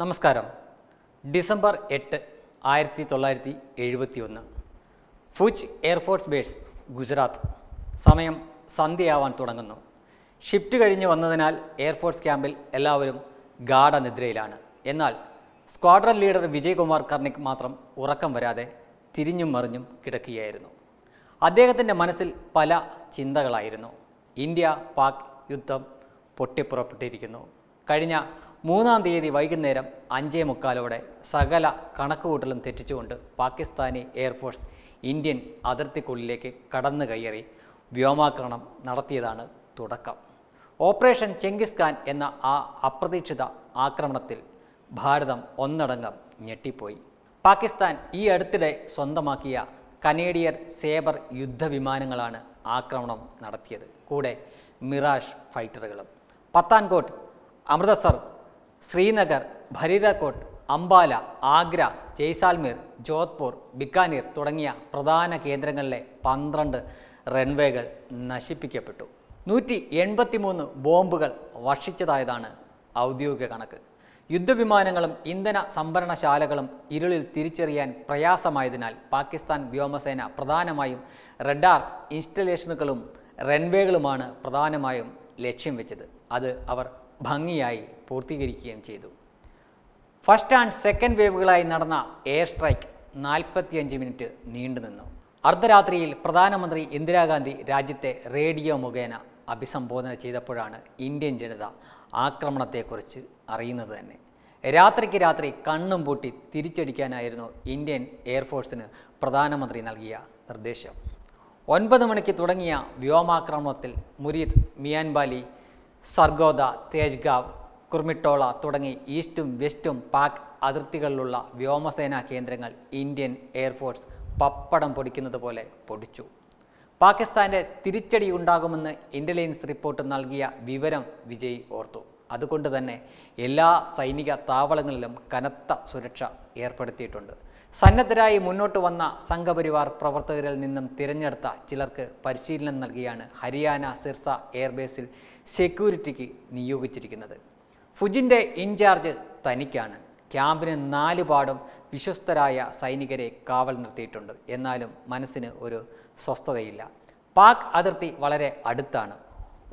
നമസ്കാരം ഡിസംബർ എട്ട് ആയിരത്തി തൊള്ളായിരത്തി എഴുപത്തി ഒന്ന് ഫുജ് എയർഫോഴ്സ് ബേസ് ഗുജറാത്ത് സമയം സന്ധ്യയാവാൻ തുടങ്ങുന്നു ഷിഫ്റ്റ് കഴിഞ്ഞ് വന്നതിനാൽ എയർഫോഴ്സ് ക്യാമ്പിൽ എല്ലാവരും ഗാഢ എന്നാൽ സ്ക്വാഡ്രൺ ലീഡർ വിജയ്കുമാർ കർണിക് മാത്രം ഉറക്കം വരാതെ തിരിഞ്ഞും മറിഞ്ഞും കിടക്കുകയായിരുന്നു അദ്ദേഹത്തിൻ്റെ മനസ്സിൽ പല ചിന്തകളായിരുന്നു ഇന്ത്യ പാക് യുദ്ധം പൊട്ടിപ്പുറപ്പെട്ടിരിക്കുന്നു കഴിഞ്ഞ മൂന്നാം തീയതി വൈകുന്നേരം അഞ്ചേ മുക്കാലോടെ സകല കണക്കുകൂട്ടലും തെറ്റിച്ചുകൊണ്ട് പാകിസ്ഥാനി എയർഫോഴ്സ് ഇന്ത്യൻ അതിർത്തിക്കുള്ളിലേക്ക് കടന്നു കയറി വ്യോമാക്രമണം നടത്തിയതാണ് തുടക്കം ഓപ്പറേഷൻ ചെങ്കിസ് ഖാൻ എന്ന ആ അപ്രതീക്ഷിത ആക്രമണത്തിൽ ഭാരതം ഒന്നടങ്കം ഞെട്ടിപ്പോയി പാകിസ്ഥാൻ ഈ അടുത്തിടെ സ്വന്തമാക്കിയ കനേഡിയർ സേബർ യുദ്ധവിമാനങ്ങളാണ് ആക്രമണം നടത്തിയത് കൂടെ മിറാഷ് ഫൈറ്ററുകളും പത്താൻകോട്ട് അമൃതസർ ശ്രീനഗർ ഭരിതകോട്ട് അംബാല ആഗ്ര ജയ്സാൽമീർ ജോധ്പൂർ ബിക്കാനീർ തുടങ്ങിയ പ്രധാന കേന്ദ്രങ്ങളിലെ പന്ത്രണ്ട് റൺവേകൾ നശിപ്പിക്കപ്പെട്ടു നൂറ്റി എൺപത്തിമൂന്ന് ബോംബുകൾ വർഷിച്ചതായതാണ് ഔദ്യോഗിക കണക്ക് യുദ്ധവിമാനങ്ങളും ഇന്ധന സംഭരണശാലകളും ഇരുളിൽ തിരിച്ചറിയാൻ പ്രയാസമായതിനാൽ പാകിസ്ഥാൻ വ്യോമസേന പ്രധാനമായും റഡാർ ഇൻസ്റ്റലേഷനുകളും റൺവേകളുമാണ് പ്രധാനമായും ലക്ഷ്യം വെച്ചത് അത് അവർ ഭംഗിയായി പൂർത്തീകരിക്കുകയും ചെയ്തു ഫസ്റ്റ് ആൻഡ് സെക്കൻഡ് വേവുകളായി നടന്ന എയർ സ്ട്രൈക്ക് നാൽപ്പത്തിയഞ്ച് മിനിറ്റ് നിന്നു അർദ്ധരാത്രിയിൽ പ്രധാനമന്ത്രി ഇന്ദിരാഗാന്ധി രാജ്യത്തെ റേഡിയോ മുഖേന അഭിസംബോധന ചെയ്തപ്പോഴാണ് ഇന്ത്യൻ ജനത ആക്രമണത്തെക്കുറിച്ച് അറിയുന്നത് തന്നെ രാത്രിക്ക് രാത്രി കണ്ണും പൂട്ടി തിരിച്ചടിക്കാനായിരുന്നു ഇന്ത്യൻ എയർഫോഴ്സിന് പ്രധാനമന്ത്രി നൽകിയ നിർദ്ദേശം ഒൻപത് മണിക്ക് തുടങ്ങിയ വ്യോമാക്രമണത്തിൽ മുരീദ് മിയാൻബാലി സർഗോദ തേജ്ഗാവ് കുർമിട്ടോള തുടങ്ങി ഈസ്റ്റും വെസ്റ്റും പാക് അതിർത്തികളിലുള്ള വ്യോമസേനാ കേന്ദ്രങ്ങൾ ഇന്ത്യൻ എയർഫോഴ്സ് പപ്പടം പൊടിക്കുന്നത് പോലെ പൊടിച്ചു പാകിസ്ഥാൻ്റെ തിരിച്ചടി ഉണ്ടാകുമെന്ന് ഇൻ്റലിജൻസ് റിപ്പോർട്ട് നൽകിയ വിവരം വിജയ് ഓർത്തു അതുകൊണ്ട് തന്നെ എല്ലാ സൈനിക താവളങ്ങളിലും കനത്ത സുരക്ഷ ഏർപ്പെടുത്തിയിട്ടുണ്ട് സന്നദ്ധരായി മുന്നോട്ട് വന്ന സംഘപരിവാർ പ്രവർത്തകരിൽ നിന്നും തിരഞ്ഞെടുത്ത ചിലർക്ക് പരിശീലനം നൽകിയാണ് ഹരിയാന സിർസ എയർബേസിൽ സെക്യൂരിറ്റിക്ക് നിയോഗിച്ചിരിക്കുന്നത് ഫുജിൻ്റെ ഇൻചാർജ് തനിക്കാണ് ക്യാമ്പിന് നാല് പാടും വിശ്വസ്തരായ സൈനികരെ കാവൽ നിർത്തിയിട്ടുണ്ട് എന്നാലും മനസ്സിന് ഒരു സ്വസ്ഥതയില്ല പാക് അതിർത്തി വളരെ അടുത്താണ്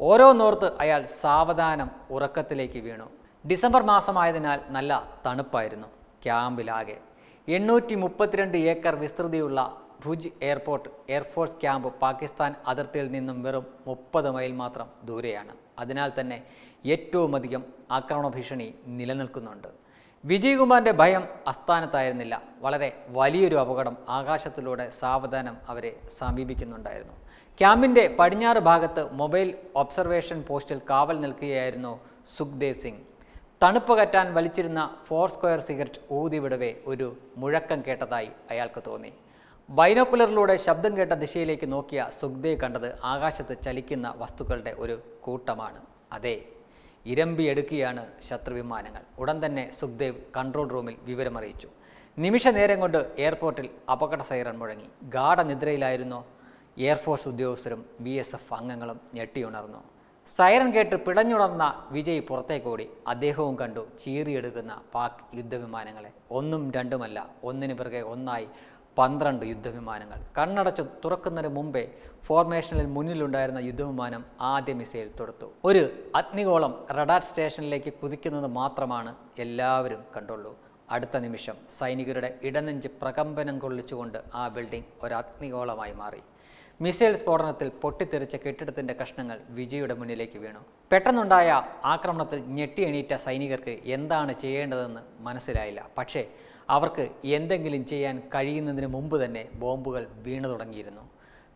ഓരോ നോർത്ത് അയാൾ സാവധാനം ഉറക്കത്തിലേക്ക് വീണു ഡിസംബർ മാസമായതിനാൽ നല്ല തണുപ്പായിരുന്നു ക്യാമ്പിലാകെ എണ്ണൂറ്റി മുപ്പത്തിരണ്ട് ഏക്കർ വിസ്തൃതിയുള്ള Bhuj airport air force camp Pakistan അതിർത്തിയിൽ നിന്നും വെറും മുപ്പത് മൈൽ മാത്രം ദൂരെയാണ് അതിനാൽ തന്നെ ഏറ്റവും അധികം ആക്രമണ ഭീഷണി നിലനിൽക്കുന്നുണ്ട് വിജയകുമാറിൻ്റെ ഭയം അസ്ഥാനത്തായിരുന്നില്ല വളരെ വലിയൊരു അപകടം ആകാശത്തിലൂടെ സാവധാനം അവരെ സമീപിക്കുന്നുണ്ടായിരുന്നു ക്യാമ്പിൻ്റെ പടിഞ്ഞാറ് ഭാഗത്ത് മൊബൈൽ ഒബ്സർവേഷൻ പോസ്റ്റിൽ കാവൽ നിൽക്കുകയായിരുന്നു സുഖ്ദേവ് സിംഗ് തണുപ്പ് കറ്റാൻ വലിച്ചിരുന്ന ഫോർ സ്ക്വയർ സിഗരറ്റ് ഊതിവിടവെ ഒരു മുഴക്കം കേട്ടതായി അയാൾക്ക് തോന്നി ബൈനോക്കുലറിലൂടെ ശബ്ദം കേട്ട ദിശയിലേക്ക് നോക്കിയ സുഖ്ദേവ് കണ്ടത് ആകാശത്ത് ചലിക്കുന്ന വസ്തുക്കളുടെ ഒരു കൂട്ടമാണ് അതെ ഇരമ്പി എടുക്കുകയാണ് ശത്രുവിമാനങ്ങൾ ഉടൻ തന്നെ സുഖ്ദേവ് കൺട്രോൾ റൂമിൽ വിവരമറിയിച്ചു നിമിഷ നേരം കൊണ്ട് എയർപോർട്ടിൽ അപകട സൈറൺ മുഴങ്ങി ഗാഠനിദ്രയിലായിരുന്നു എയർഫോഴ്സ് ഉദ്യോഗസ്ഥരും ബി എസ് എഫ് അംഗങ്ങളും ഞെട്ടിയുണർന്നു സൈറൻ കേട്ട് പിടഞ്ഞുണർന്ന വിജയ് പുറത്തേക്കോടി അദ്ദേഹവും കണ്ടു ചീറിയെടുക്കുന്ന പാക് യുദ്ധവിമാനങ്ങളെ ഒന്നും രണ്ടുമല്ല ഒന്നിന് പിറകെ ഒന്നായി പന്ത്രണ്ട് യുദ്ധവിമാനങ്ങൾ കണ്ണടച്ച് തുറക്കുന്നതിന് മുമ്പേ ഫോർമേഷനിൽ മുന്നിലുണ്ടായിരുന്ന യുദ്ധവിമാനം ആദ്യ മിസൈൽ തൊടുത്തു ഒരു അഗ്നിഗോളം റഡാർ സ്റ്റേഷനിലേക്ക് കുതിക്കുന്നത് മാത്രമാണ് എല്ലാവരും കണ്ടുള്ളൂ അടുത്ത നിമിഷം സൈനികരുടെ ഇടനെഞ്ച് പ്രകമ്പനം കൊള്ളിച്ചുകൊണ്ട് ആ ബിൽഡിംഗ് ഒരു അഗ്നിഗോളമായി മാറി മിസൈൽ സ്ഫോടനത്തിൽ പൊട്ടിത്തെറിച്ച കെട്ടിടത്തിന്റെ കഷ്ണങ്ങൾ വിജയുടെ മുന്നിലേക്ക് വീണു പെട്ടെന്നുണ്ടായ ആക്രമണത്തിൽ എണീറ്റ സൈനികർക്ക് എന്താണ് ചെയ്യേണ്ടതെന്ന് മനസ്സിലായില്ല പക്ഷേ അവർക്ക് എന്തെങ്കിലും ചെയ്യാൻ കഴിയുന്നതിന് മുമ്പ് തന്നെ ബോംബുകൾ വീണു തുടങ്ങിയിരുന്നു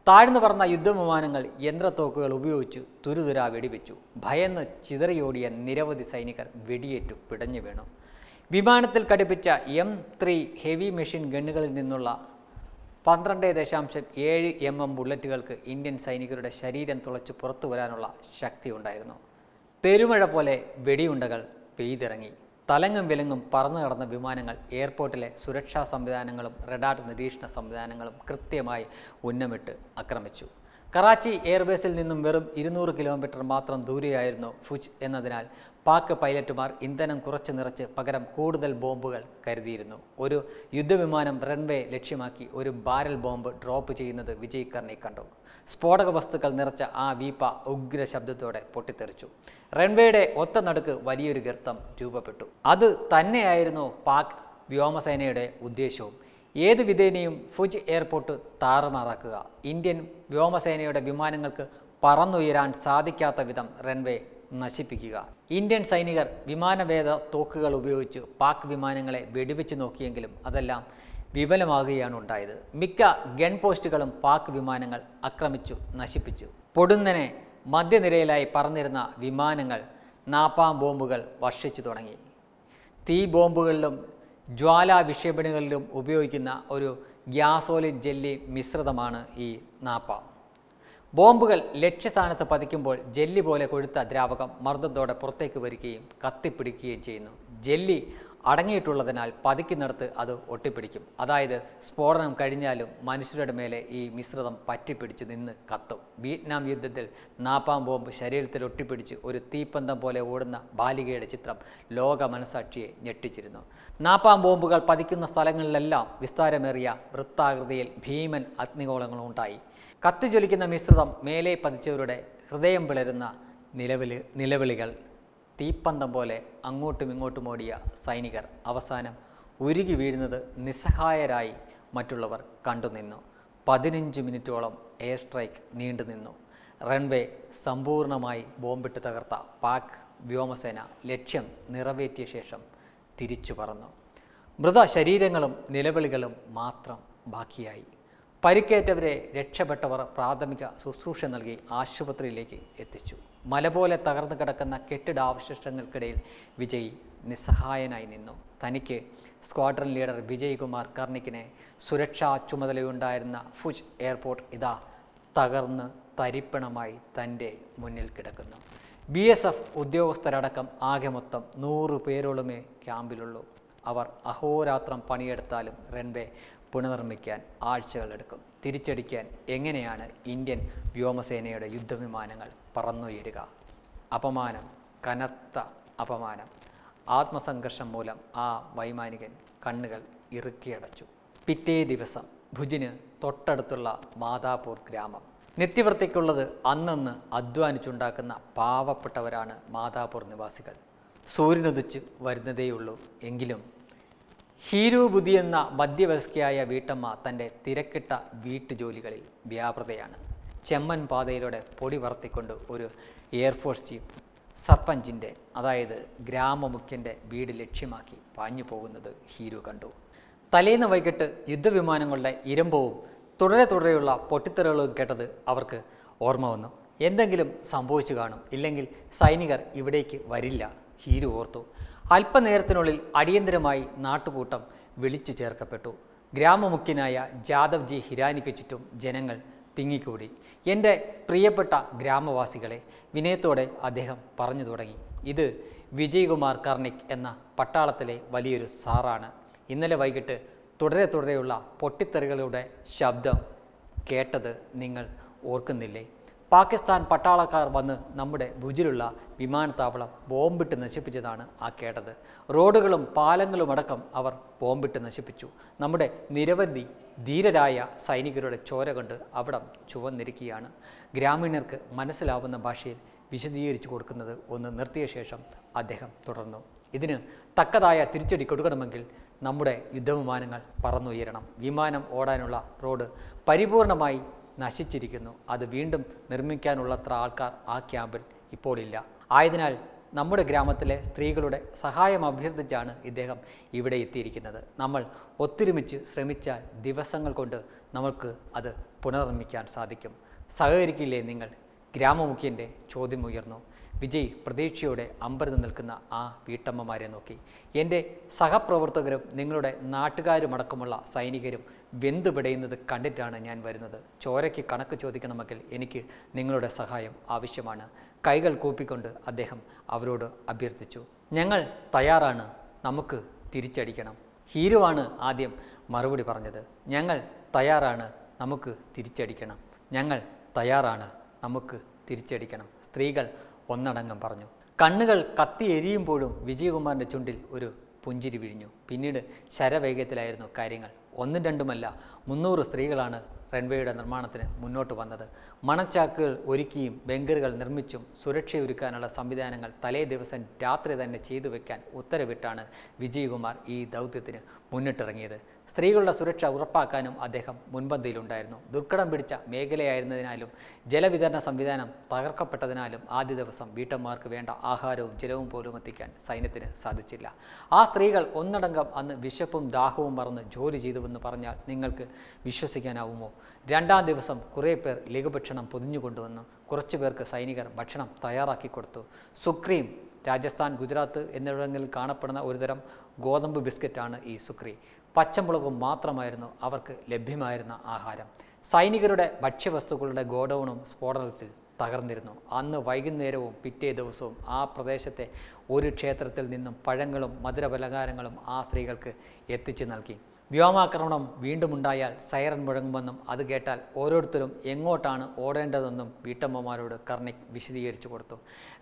താഴ്ന്നു പറഞ്ഞ യുദ്ധവിമാനങ്ങൾ യന്ത്രത്തോക്കുകൾ ഉപയോഗിച്ച് തുരുതുരാ വെടിവെച്ചു ഭയന്ന് ചിതറിയോടിയ നിരവധി സൈനികർ വെടിയേറ്റു പിടഞ്ഞു വീണു വിമാനത്തിൽ ഘടിപ്പിച്ച എം ത്രീ ഹെവി മെഷീൻ ഗണ്ണുകളിൽ നിന്നുള്ള പന്ത്രണ്ട് ദശാംശം ഏഴ് എം എം ബുള്ളറ്റുകൾക്ക് ഇന്ത്യൻ സൈനികരുടെ ശരീരം തുളച്ചു പുറത്തു വരാനുള്ള ശക്തി ഉണ്ടായിരുന്നു പെരുമഴ പോലെ വെടിയുണ്ടകൾ പെയ്തിറങ്ങി തലങ്ങും വിലങ്ങും പറന്നു കടന്ന വിമാനങ്ങൾ എയർപോർട്ടിലെ സുരക്ഷാ സംവിധാനങ്ങളും റഡാർ നിരീക്ഷണ സംവിധാനങ്ങളും കൃത്യമായി ഉന്നമിട്ട് ആക്രമിച്ചു കറാച്ചി എയർബേസിൽ നിന്നും വെറും ഇരുന്നൂറ് കിലോമീറ്റർ മാത്രം ദൂരെയായിരുന്നു ഫുജ് എന്നതിനാൽ പാക് പൈലറ്റുമാർ ഇന്ധനം കുറച്ച് നിറച്ച് പകരം കൂടുതൽ ബോംബുകൾ കരുതിയിരുന്നു ഒരു യുദ്ധവിമാനം റൺവേ ലക്ഷ്യമാക്കി ഒരു ബാരൽ ബോംബ് ഡ്രോപ്പ് ചെയ്യുന്നത് കർണി കണ്ടു സ്ഫോടക വസ്തുക്കൾ നിറച്ച ആ വീപ്പ ഉഗ്ര ശബ്ദത്തോടെ പൊട്ടിത്തെറിച്ചു റൺവേയുടെ ഒത്ത നടുക്ക് വലിയൊരു ഗർത്തം രൂപപ്പെട്ടു അത് തന്നെയായിരുന്നു പാക് വ്യോമസേനയുടെ ഉദ്ദേശവും ഏത് വിധേനയും ഫുജ് എയർപോർട്ട് താറുമാറാക്കുക ഇന്ത്യൻ വ്യോമസേനയുടെ വിമാനങ്ങൾക്ക് പറന്നുയരാൻ സാധിക്കാത്ത വിധം റൺവേ നശിപ്പിക്കുക ഇന്ത്യൻ സൈനികർ വിമാനവേദ തോക്കുകൾ ഉപയോഗിച്ച് പാക് വിമാനങ്ങളെ വെടിവെച്ച് നോക്കിയെങ്കിലും അതെല്ലാം വിഫലമാകുകയാണ് ഉണ്ടായത് മിക്ക ഗൺ പോസ്റ്റുകളും പാക് വിമാനങ്ങൾ ആക്രമിച്ചു നശിപ്പിച്ചു പൊടുന്നനെ മധ്യനിരയിലായി പറന്നിരുന്ന വിമാനങ്ങൾ നാപ്പാം ബോംബുകൾ വർഷിച്ചു തുടങ്ങി തീ ബോംബുകളിലും ജ്വാല വിക്ഷേപണികളിലും ഉപയോഗിക്കുന്ന ഒരു ഗ്യാസോലിൻ ജെല്ലി മിശ്രിതമാണ് ഈ നാപ്പ ബോംബുകൾ ലക്ഷ്യസ്ഥാനത്ത് പതിക്കുമ്പോൾ ജെല്ലി പോലെ കൊഴുത്ത ദ്രാവകം മർദ്ദത്തോടെ പുറത്തേക്ക് വരികയും കത്തിപ്പിടിക്കുകയും ചെയ്യുന്നു ജെല്ലി അടങ്ങിയിട്ടുള്ളതിനാൽ പതിക്കുന്നിടത്ത് അത് ഒട്ടിപ്പിടിക്കും അതായത് സ്ഫോടനം കഴിഞ്ഞാലും മനുഷ്യരുടെ മേലെ ഈ മിശ്രിതം പറ്റിപ്പിടിച്ച് നിന്ന് കത്തും വിയറ്റ്നാം യുദ്ധത്തിൽ നാപ്പാം ബോംബ് ശരീരത്തിൽ ഒട്ടിപ്പിടിച്ച് ഒരു തീപ്പന്തം പോലെ ഓടുന്ന ബാലികയുടെ ചിത്രം ലോക മനസാക്ഷിയെ ഞെട്ടിച്ചിരുന്നു നാപ്പാം ബോംബുകൾ പതിക്കുന്ന സ്ഥലങ്ങളിലെല്ലാം വിസ്താരമേറിയ വൃത്താകൃതിയിൽ ഭീമൻ അഗ്നികോളങ്ങളുണ്ടായി കത്തിജ്വലിക്കുന്ന മിശ്രിതം മേലെ പതിച്ചവരുടെ ഹൃദയം പിളരുന്ന നിലവിളി നിലവിളികൾ തീപ്പന്തം പോലെ അങ്ങോട്ടും ഇങ്ങോട്ടും ഓടിയ സൈനികർ അവസാനം ഉരുകി വീഴുന്നത് നിസ്സഹായരായി മറ്റുള്ളവർ കണ്ടുനിന്നു പതിനഞ്ച് മിനിറ്റോളം എയർ സ്ട്രൈക്ക് നീണ്ടുനിന്നു റൺവേ സമ്പൂർണ്ണമായി ബോംബിട്ട് തകർത്ത പാക് വ്യോമസേന ലക്ഷ്യം നിറവേറ്റിയ ശേഷം തിരിച്ചു പറന്നു മൃതശരീരങ്ങളും നിലവിളികളും മാത്രം ബാക്കിയായി പരിക്കേറ്റവരെ രക്ഷപ്പെട്ടവർ പ്രാഥമിക ശുശ്രൂഷ നൽകി ആശുപത്രിയിലേക്ക് എത്തിച്ചു മലപോലെ തകർന്നു കിടക്കുന്ന കെട്ടിടാവശിഷ്ടങ്ങൾക്കിടയിൽ വിജയ് നിസ്സഹായനായി നിന്നു തനിക്ക് സ്ക്വാഡ്രൺ ലീഡർ വിജയ് കുമാർ കർണിക്കിനെ സുരക്ഷാ ചുമതലയുണ്ടായിരുന്ന ഫുജ് എയർപോർട്ട് ഇതാ തകർന്ന് തരിപ്പണമായി തൻ്റെ മുന്നിൽ കിടക്കുന്നു ബി എസ് എഫ് ഉദ്യോഗസ്ഥരടക്കം ആകെ മൊത്തം നൂറ് പേരോളമേ ക്യാമ്പിലുള്ളൂ അവർ അഹോരാത്രം പണിയെടുത്താലും റൺവേ പുനർനിർമ്മിക്കാൻ ആഴ്ചകളെടുക്കും തിരിച്ചടിക്കാൻ എങ്ങനെയാണ് ഇന്ത്യൻ വ്യോമസേനയുടെ യുദ്ധവിമാനങ്ങൾ പറന്നുയരുക അപമാനം കനത്ത അപമാനം ആത്മസംഘർഷം മൂലം ആ വൈമാനികൻ കണ്ണുകൾ ഇറുക്കിയടച്ചു പിറ്റേ ദിവസം ഭുജിന് തൊട്ടടുത്തുള്ള മാതാപൂർ ഗ്രാമം നിത്യവൃത്തിക്കുള്ളത് അന്നന്ന് അധ്വാനിച്ചുണ്ടാക്കുന്ന പാവപ്പെട്ടവരാണ് മാതാപൂർ നിവാസികൾ സൂര്യനുദിച്ച് വരുന്നതേയുള്ളൂ എങ്കിലും ഹീരുബുദ്ധി എന്ന മധ്യവയസ്കയായ വീട്ടമ്മ തൻ്റെ തിരക്കിട്ട വീട്ടുജോലികളിൽ വ്യാപൃതയാണ് ചെമ്മൻ പാതയിലൂടെ പൊടി വറുത്തിക്കൊണ്ട് ഒരു എയർഫോഴ്സ് ചീഫ് സർപ്പഞ്ചിൻ്റെ അതായത് ഗ്രാമമുഖ്യൻ്റെ വീട് ലക്ഷ്യമാക്കി പാഞ്ഞു പോകുന്നത് ഹീരു കണ്ടു തലേന്ന് വൈകിട്ട് യുദ്ധവിമാനങ്ങളുടെ ഇരമ്പവും തുടരെ തുടരെയുള്ള പൊട്ടിത്തെറുകളും കേട്ടത് അവർക്ക് ഓർമ്മ വന്നു എന്തെങ്കിലും സംഭവിച്ചു കാണും ഇല്ലെങ്കിൽ സൈനികർ ഇവിടേക്ക് വരില്ല ഹീരു ഓർത്തു അല്പനേരത്തിനുള്ളിൽ അടിയന്തരമായി നാട്ടുകൂട്ടം വിളിച്ചു ചേർക്കപ്പെട്ടു ഗ്രാമമുഖ്യനായ ജാദവ് ജി ഹിരാനിക്ക് ചുറ്റും ജനങ്ങൾ തിങ്ങിക്കൂടി എൻ്റെ പ്രിയപ്പെട്ട ഗ്രാമവാസികളെ വിനയത്തോടെ അദ്ദേഹം പറഞ്ഞു തുടങ്ങി ഇത് വിജയ്കുമാർ കർണിക് എന്ന പട്ടാളത്തിലെ വലിയൊരു സാറാണ് ഇന്നലെ വൈകിട്ട് തുടരെ തുടരെയുള്ള പൊട്ടിത്തെറികളുടെ ശബ്ദം കേട്ടത് നിങ്ങൾ ഓർക്കുന്നില്ലേ പാകിസ്ഥാൻ പട്ടാളക്കാർ വന്ന് നമ്മുടെ ഭുജിലുള്ള വിമാനത്താവളം ബോംബിട്ട് നശിപ്പിച്ചതാണ് ആ കേട്ടത് റോഡുകളും പാലങ്ങളും അടക്കം അവർ ബോംബിട്ട് നശിപ്പിച്ചു നമ്മുടെ നിരവധി ധീരരായ സൈനികരുടെ ചോര കണ്ട് അവിടം ചുവന്നിരിക്കുകയാണ് ഗ്രാമീണർക്ക് മനസ്സിലാവുന്ന ഭാഷയിൽ വിശദീകരിച്ചു കൊടുക്കുന്നത് ഒന്ന് നിർത്തിയ ശേഷം അദ്ദേഹം തുടർന്നു ഇതിന് തക്കതായ തിരിച്ചടി കൊടുക്കണമെങ്കിൽ നമ്മുടെ യുദ്ധവിമാനങ്ങൾ പറന്നുയരണം വിമാനം ഓടാനുള്ള റോഡ് പരിപൂർണമായി നശിച്ചിരിക്കുന്നു അത് വീണ്ടും നിർമ്മിക്കാനുള്ളത്ര ആൾക്കാർ ആ ക്യാമ്പിൽ ഇപ്പോഴില്ല ആയതിനാൽ നമ്മുടെ ഗ്രാമത്തിലെ സ്ത്രീകളുടെ സഹായം അഭ്യർത്ഥിച്ചാണ് ഇദ്ദേഹം ഇവിടെ എത്തിയിരിക്കുന്നത് നമ്മൾ ഒത്തൊരുമിച്ച് ശ്രമിച്ചാൽ ദിവസങ്ങൾ കൊണ്ട് നമുക്ക് അത് പുനർനിർമ്മിക്കാൻ സാധിക്കും സഹകരിക്കില്ലേ നിങ്ങൾ ഗ്രാമമുഖ്യൻ്റെ ഉയർന്നു വിജയ് പ്രതീക്ഷയോടെ അമ്പരന്ന് നിൽക്കുന്ന ആ വീട്ടമ്മമാരെ നോക്കി എൻ്റെ സഹപ്രവർത്തകരും നിങ്ങളുടെ നാട്ടുകാരുമടക്കമുള്ള സൈനികരും വെന്തുപിടയുന്നത് കണ്ടിട്ടാണ് ഞാൻ വരുന്നത് ചോരയ്ക്ക് കണക്ക് ചോദിക്കണമെങ്കിൽ എനിക്ക് നിങ്ങളുടെ സഹായം ആവശ്യമാണ് കൈകൾ കൂപ്പിക്കൊണ്ട് അദ്ദേഹം അവരോട് അഭ്യർത്ഥിച്ചു ഞങ്ങൾ തയ്യാറാണ് നമുക്ക് തിരിച്ചടിക്കണം ഹീരുവാണ് ആദ്യം മറുപടി പറഞ്ഞത് ഞങ്ങൾ തയ്യാറാണ് നമുക്ക് തിരിച്ചടിക്കണം ഞങ്ങൾ തയ്യാറാണ് നമുക്ക് തിരിച്ചടിക്കണം സ്ത്രീകൾ ഒന്നടങ്കം പറഞ്ഞു കണ്ണുകൾ കത്തി എരിയുമ്പോഴും വിജയകുമാറിൻ്റെ ചുണ്ടിൽ ഒരു പുഞ്ചിരി വിഴിഞ്ഞു പിന്നീട് ശരവേഗത്തിലായിരുന്നു കാര്യങ്ങൾ ഒന്നും രണ്ടുമല്ല മുന്നൂറ് സ്ത്രീകളാണ് റൺവേയുടെ നിർമ്മാണത്തിന് മുന്നോട്ട് വന്നത് മണച്ചാക്കുകൾ ഒരുക്കിയും ബങ്കറുകൾ നിർമ്മിച്ചും സുരക്ഷയൊരുക്കാനുള്ള സംവിധാനങ്ങൾ തലേ ദിവസം രാത്രി തന്നെ ചെയ്തു വയ്ക്കാൻ ഉത്തരവിട്ടാണ് വിജയകുമാർ ഈ ദൗത്യത്തിന് മുന്നിട്ടിറങ്ങിയത് സ്ത്രീകളുടെ സുരക്ഷ ഉറപ്പാക്കാനും അദ്ദേഹം മുൻപന്തിയിലുണ്ടായിരുന്നു ദുർഘടം പിടിച്ച മേഖലയായിരുന്നതിനാലും ജലവിതരണ സംവിധാനം തകർക്കപ്പെട്ടതിനാലും ആദ്യ ദിവസം വീട്ടമ്മമാർക്ക് വേണ്ട ആഹാരവും ജലവും പോലും എത്തിക്കാൻ സൈന്യത്തിന് സാധിച്ചില്ല ആ സ്ത്രീകൾ ഒന്നടങ്കം അന്ന് വിശപ്പും ദാഹവും മറന്ന് ജോലി ചെയ്തുവെന്ന് പറഞ്ഞാൽ നിങ്ങൾക്ക് വിശ്വസിക്കാനാവുമോ രണ്ടാം ദിവസം കുറേ പേർ ലഘുഭക്ഷണം പൊതിഞ്ഞുകൊണ്ടുവന്നു കുറച്ചു പേർക്ക് സൈനികർ ഭക്ഷണം തയ്യാറാക്കി കൊടുത്തു സുക്രീം രാജസ്ഥാൻ ഗുജറാത്ത് എന്നിവിടങ്ങളിൽ കാണപ്പെടുന്ന ഒരുതരം ഗോതമ്പ് ബിസ്ക്കറ്റാണ് ഈ സുക്രി പച്ചമുളകും മാത്രമായിരുന്നു അവർക്ക് ലഭ്യമായിരുന്ന ആഹാരം സൈനികരുടെ ഭക്ഷ്യവസ്തുക്കളുടെ ഗോഡൌണും സ്ഫോടനത്തിൽ തകർന്നിരുന്നു അന്ന് വൈകുന്നേരവും പിറ്റേ ദിവസവും ആ പ്രദേശത്തെ ഒരു ക്ഷേത്രത്തിൽ നിന്നും പഴങ്ങളും മധുരപലഹാരങ്ങളും ആ സ്ത്രീകൾക്ക് എത്തിച്ചു നൽകി വ്യോമാക്രമണം വീണ്ടുമുണ്ടായാൽ സൈറൻ മുഴങ്ങുമെന്നും അത് കേട്ടാൽ ഓരോരുത്തരും എങ്ങോട്ടാണ് ഓടേണ്ടതെന്നും വീട്ടമ്മമാരോട് കർണിക് വിശദീകരിച്ചു കൊടുത്തു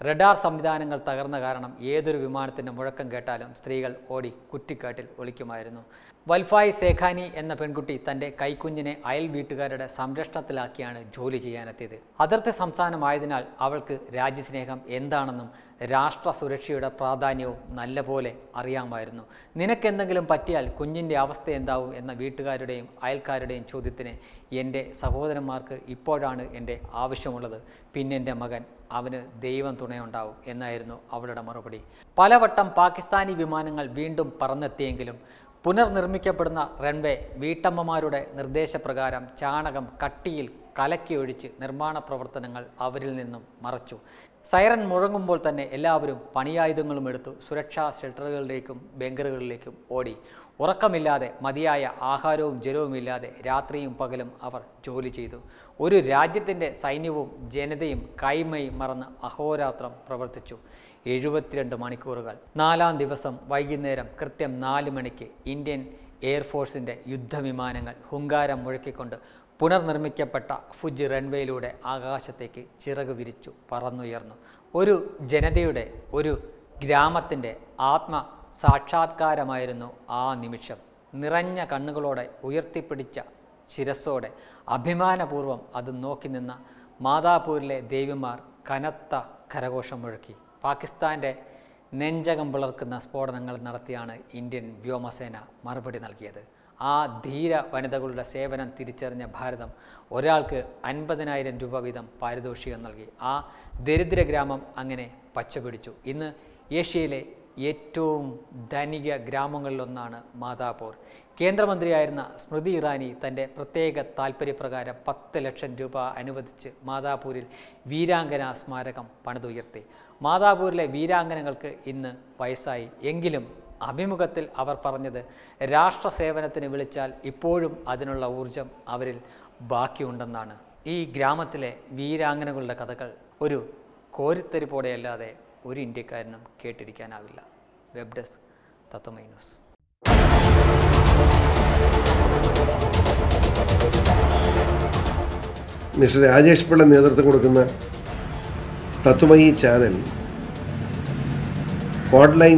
റഡാർ സംവിധാനങ്ങൾ തകർന്ന കാരണം ഏതൊരു വിമാനത്തിൻ്റെ മുഴക്കം കേട്ടാലും സ്ത്രീകൾ ഓടി കുറ്റിക്കാട്ടിൽ ഒളിക്കുമായിരുന്നു വൽഫായ് സേഖാനി എന്ന പെൺകുട്ടി തൻ്റെ കൈക്കുഞ്ഞിനെ അയൽ വീട്ടുകാരുടെ സംരക്ഷണത്തിലാക്കിയാണ് ജോലി ചെയ്യാനെത്തിയത് അതിർത്തി സംസ്ഥാനമായതിനാൽ അവൾക്ക് രാജ്യസ്നേഹം എന്താണെന്നും രാഷ്ട്ര സുരക്ഷയുടെ പ്രാധാന്യവും നല്ലപോലെ അറിയാമായിരുന്നു നിനക്കെന്തെങ്കിലും പറ്റിയാൽ കുഞ്ഞിൻ്റെ അവസ്ഥ എന്താവും എന്ന വീട്ടുകാരുടെയും അയൽക്കാരുടെയും ചോദ്യത്തിന് എൻ്റെ സഹോദരന്മാർക്ക് ഇപ്പോഴാണ് എൻ്റെ ആവശ്യമുള്ളത് പിന്നെൻ്റെ മകൻ അവന് ദൈവം തുണയുണ്ടാവും എന്നായിരുന്നു അവളുടെ മറുപടി പലവട്ടം പാകിസ്ഥാനി വിമാനങ്ങൾ വീണ്ടും പറന്നെത്തിയെങ്കിലും പുനർനിർമ്മിക്കപ്പെടുന്ന റൺവേ വീട്ടമ്മമാരുടെ നിർദ്ദേശപ്രകാരം ചാണകം കട്ടിയിൽ കലക്കിയൊഴിച്ച് നിർമ്മാണ പ്രവർത്തനങ്ങൾ അവരിൽ നിന്നും മറച്ചു സൈറൻ മുഴങ്ങുമ്പോൾ തന്നെ എല്ലാവരും പണിയായുധങ്ങളും എടുത്തു സുരക്ഷാ ഷെൽട്ടറുകളിലേക്കും ബങ്കറുകളിലേക്കും ഓടി ഉറക്കമില്ലാതെ മതിയായ ആഹാരവും ജലവും ഇല്ലാതെ രാത്രിയും പകലും അവർ ജോലി ചെയ്തു ഒരു രാജ്യത്തിൻ്റെ സൈന്യവും ജനതയും കൈമയും മറന്ന് അഹോരാത്രം പ്രവർത്തിച്ചു എഴുപത്തിരണ്ട് മണിക്കൂറുകൾ നാലാം ദിവസം വൈകുന്നേരം കൃത്യം നാല് മണിക്ക് ഇന്ത്യൻ എയർഫോഴ്സിൻ്റെ യുദ്ധവിമാനങ്ങൾ ഹുങ്കാരം മുഴക്കിക്കൊണ്ട് പുനർനിർമ്മിക്കപ്പെട്ട ഫുജ് റൺവേയിലൂടെ ആകാശത്തേക്ക് ചിറക് വിരിച്ചു പറന്നുയർന്നു ഒരു ജനതയുടെ ഒരു ഗ്രാമത്തിൻ്റെ ആത്മ സാക്ഷാത്കാരമായിരുന്നു ആ നിമിഷം നിറഞ്ഞ കണ്ണുകളോടെ ഉയർത്തിപ്പിടിച്ച ശിരസോടെ അഭിമാനപൂർവം അത് നോക്കി നിന്ന മാതാപൂരിലെ ദേവിമാർ കനത്ത കരഘോഷം മുഴക്കി പാകിസ്ഥാൻ്റെ നെഞ്ചകം പിളർക്കുന്ന സ്ഫോടനങ്ങൾ നടത്തിയാണ് ഇന്ത്യൻ വ്യോമസേന മറുപടി നൽകിയത് ആ ധീര വനിതകളുടെ സേവനം തിരിച്ചറിഞ്ഞ ഭാരതം ഒരാൾക്ക് അൻപതിനായിരം രൂപ വീതം പാരിതോഷികം നൽകി ആ ദരിദ്ര ഗ്രാമം അങ്ങനെ പച്ചപിടിച്ചു ഇന്ന് ഏഷ്യയിലെ ഏറ്റവും ധനിക ഗ്രാമങ്ങളിലൊന്നാണ് മാതാപൂർ കേന്ദ്രമന്ത്രിയായിരുന്ന സ്മൃതി ഇറാനി തൻ്റെ പ്രത്യേക താല്പര്യപ്രകാരം പത്ത് ലക്ഷം രൂപ അനുവദിച്ച് മാതാപൂരിൽ വീരാംഗന സ്മാരകം പണിതുയർത്തി മാതാപൂരിലെ വീരാംഗനങ്ങൾക്ക് ഇന്ന് വയസ്സായി എങ്കിലും അഭിമുഖത്തിൽ അവർ പറഞ്ഞത് രാഷ്ട്ര സേവനത്തിന് വിളിച്ചാൽ ഇപ്പോഴും അതിനുള്ള ഊർജം അവരിൽ ബാക്കിയുണ്ടെന്നാണ് ഈ ഗ്രാമത്തിലെ വീരാംഗനകളുടെ കഥകൾ ഒരു കോരിത്തരിപ്പോടെയല്ലാതെ ഒരു ഇന്ത്യക്കാരനും കേട്ടിരിക്കാനാവില്ല web desk Tatwamayi news mister Rajesh Pillai നേതൃത്വം കൊടുക്കുന്ന തത്വമയി ചാനൽ ഓൺലൈൻ